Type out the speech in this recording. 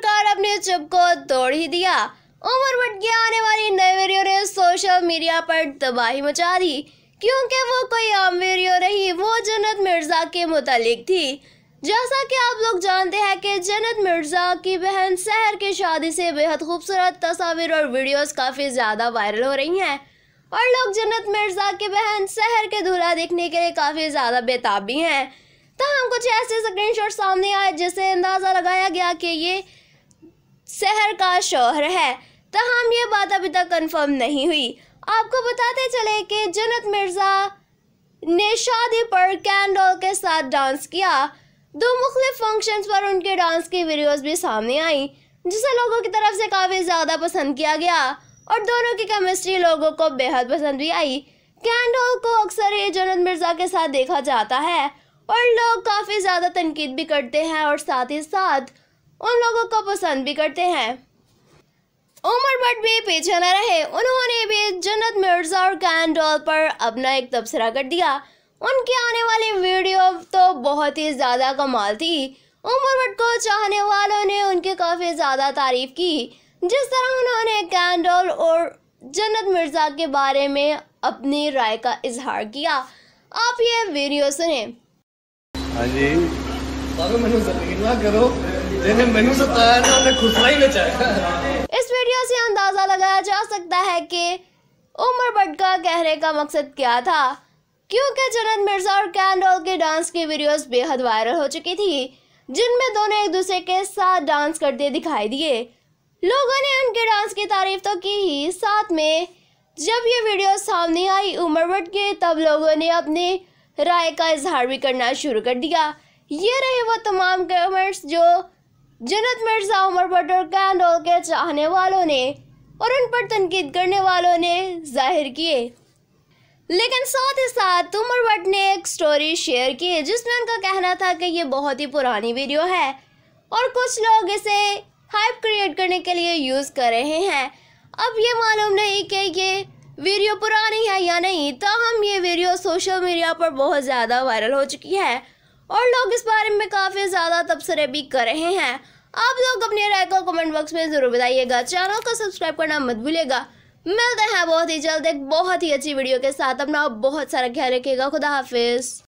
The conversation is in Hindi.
आखिरकार अपने चुप को तोड़ ही दिया उमर के आने वाली नए वीडियो ने सोशल मीडिया पर तबाही मचा दी क्योंकि वो कोई आम वीडियो नहीं वो जन्नत मिर्जा के मुतालिक थी जैसा कि आप लोग जानते हैं कि जन्नत मिर्जा की बहन शहर की शादी से बेहद खूबसूरत तस्वीर और वीडियोस काफ़ी ज़्यादा वायरल हो रही हैं और लोग जन्नत मिर्जा की बहन शहर के दूल्हा देखने के लिए काफ़ी ज़्यादा बेताबी भी हैं तहम तो कुछ ऐसे स्क्रीनशॉट सामने आए जिससे अंदाज़ा लगाया गया कि ये शहर का शोहर है तहम तो ये बात अभी तक कंफर्म नहीं हुई आपको बताते चले कि जन्नत मिर्ज़ा ने शादी पर कैंडल के साथ डांस किया दो मुख्तलिफ फंक्शंस पर उनके डांस की वीडियोस भी सामने आई जिसे लोगों की तरफ से काफ़ी ज़्यादा पसंद किया गया और दोनों की केमिस्ट्री लोगों को बेहद पसंद भी आई कैंडल को अक्सर ये जन्नत मिर्ज़ा के साथ देखा जाता है और लोग काफ़ी ज़्यादा तनकीद भी करते हैं और साथ ही साथ उन लोगों को पसंद भी करते हैं उमर भट्ट भी पीछे न रहे उन्होंने भी जन्नत मिर्जा और कैन डॉल पर अपना एक तबसरा कर दिया उनके आने वाली वीडियो तो बहुत ही ज़्यादा कमाल थी उमर भट्ट को चाहने वालों ने उनकी काफ़ी ज़्यादा तारीफ की जिस तरह उन्होंने कैन डॉल और जन्नत मिर्ज़ा के बारे में अपनी राय का इजहार किया आप ये वीडियो सुने हाँ जी करो इस वीडियो से अंदाजा लगाया जा सकता है कि उमर भट्ट का कहने का मकसद क्या था क्योंकि जन्नत मिर्जा और कैंडोल के डांस की वीडियोस बेहद वायरल हो चुकी थी जिनमें दोनों एक दूसरे के साथ डांस करते दिखाई दिए लोगों ने उनके डांस की तारीफ तो की ही साथ में जब ये वीडियो सामने आई उमर भट्ट के तब लोगों ने अपने राय का इजहार भी करना शुरू कर दिया ये रहे वो तमाम कमेंट्स जो जन्नत मिर्जा उमर बटर कैंडल के चाहने वालों ने और उन पर तनकीद करने वालों ने जाहिर किए लेकिन साथ ही साथ उमर भट्ट ने एक स्टोरी शेयर की जिसमें उनका कहना था कि ये बहुत ही पुरानी वीडियो है और कुछ लोग इसे हाइप क्रिएट करने के लिए यूज़ कर रहे हैं अब ये मालूम नहीं कि ये वीडियो पुरानी है या नहीं तो हम ये वीडियो सोशल मीडिया पर बहुत ज़्यादा वायरल हो चुकी है और लोग इस बारे में काफ़ी ज़्यादा तबसरे भी कर रहे हैं आप लोग अपनी राय को कमेंट बॉक्स में ज़रूर बताइएगा चैनल को सब्सक्राइब करना मत भूलिएगा मिलते हैं बहुत ही जल्द एक बहुत ही अच्छी वीडियो के साथ अपना बहुत सारा ख्याल रखिएगा खुदा हाफिज़